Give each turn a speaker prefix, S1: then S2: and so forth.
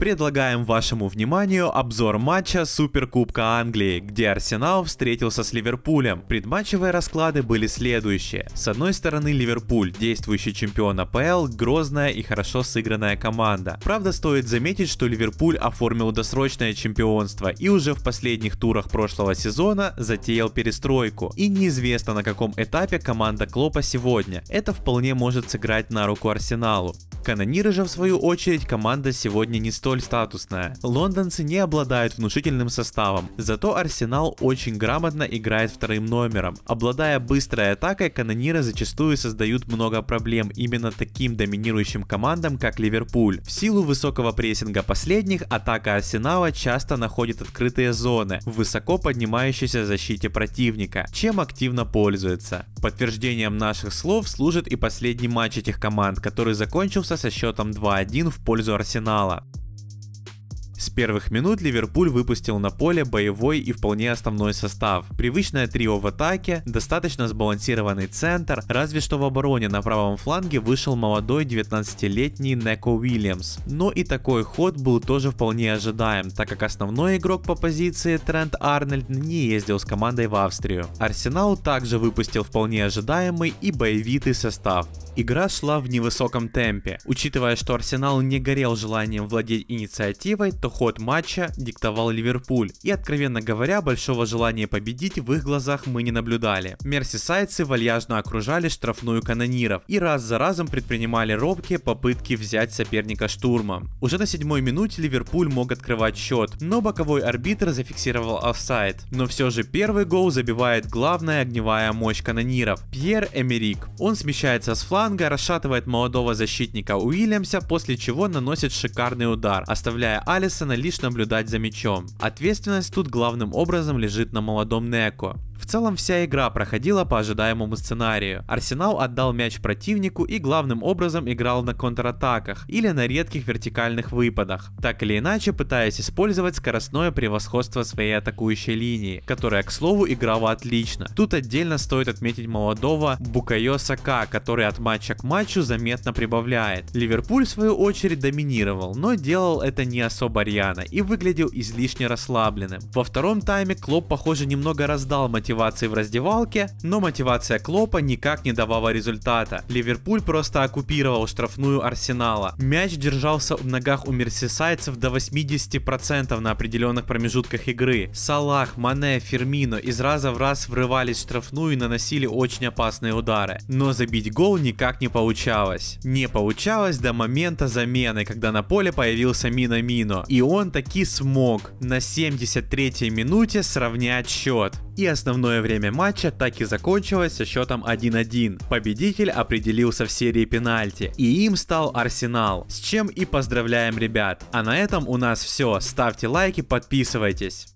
S1: Предлагаем вашему вниманию обзор матча Суперкубка Англии, где Арсенал встретился с Ливерпулем. Предматчевые расклады были следующие. С одной стороны Ливерпуль, действующий чемпион АПЛ, грозная и хорошо сыгранная команда. Правда стоит заметить, что Ливерпуль оформил досрочное чемпионство и уже в последних турах прошлого сезона затеял перестройку. И неизвестно на каком этапе команда Клопа сегодня. Это вполне может сыграть на руку Арсеналу. Канониры же в свою очередь команда сегодня не стоит столь статусная. Лондонцы не обладают внушительным составом, зато Арсенал очень грамотно играет вторым номером. Обладая быстрой атакой, канониры зачастую создают много проблем именно таким доминирующим командам, как Ливерпуль. В силу высокого прессинга последних, атака Арсенала часто находит открытые зоны, в высоко поднимающейся защите противника, чем активно пользуется. Подтверждением наших слов служит и последний матч этих команд, который закончился со счетом 2-1 в пользу Арсенала. С первых минут Ливерпуль выпустил на поле боевой и вполне основной состав. Привычное трио в атаке, достаточно сбалансированный центр, разве что в обороне на правом фланге вышел молодой 19-летний Неко Уильямс. Но и такой ход был тоже вполне ожидаем, так как основной игрок по позиции Трент Арнольд не ездил с командой в Австрию. Арсенал также выпустил вполне ожидаемый и боевитый состав. Игра шла в невысоком темпе. Учитывая, что Арсенал не горел желанием владеть инициативой, то ход матча диктовал Ливерпуль. И, откровенно говоря, большого желания победить в их глазах мы не наблюдали. Мерсисайдцы вальяжно окружали штрафную канониров и раз за разом предпринимали робкие попытки взять соперника штурмом. Уже на седьмой минуте Ливерпуль мог открывать счет, но боковой арбитр зафиксировал офсайд. Но все же первый гол забивает главная огневая мощь канониров – Пьер Эмерик. Он смещается с фланга фланга расшатывает молодого защитника Уильямса, после чего наносит шикарный удар, оставляя Алисона лишь наблюдать за мячом. Ответственность тут главным образом лежит на молодом Неко. В целом вся игра проходила по ожидаемому сценарию. Арсенал отдал мяч противнику и главным образом играл на контратаках или на редких вертикальных выпадах, так или иначе пытаясь использовать скоростное превосходство своей атакующей линии, которая, к слову, играла отлично. Тут отдельно стоит отметить молодого Букайо Сака, который от матча к матчу заметно прибавляет. Ливерпуль, в свою очередь, доминировал, но делал это не особо рьяно и выглядел излишне расслабленным. Во втором тайме Клоп, похоже, немного раздал мотивацию мотивации в раздевалке, но мотивация Клопа никак не давала результата. Ливерпуль просто оккупировал штрафную Арсенала. Мяч держался в ногах у мерсисайдцев до 80% на определенных промежутках игры. Салах, Мане, Фермино из раза в раз врывались в штрафную и наносили очень опасные удары. Но забить гол никак не получалось. Не получалось до момента замены, когда на поле появился Мина Мино. И он таки смог на 73-й минуте сравнять счет и основное время матча так и закончилось со счетом 1-1. Победитель определился в серии пенальти, и им стал Арсенал, с чем и поздравляем ребят. А на этом у нас все, ставьте лайки, подписывайтесь.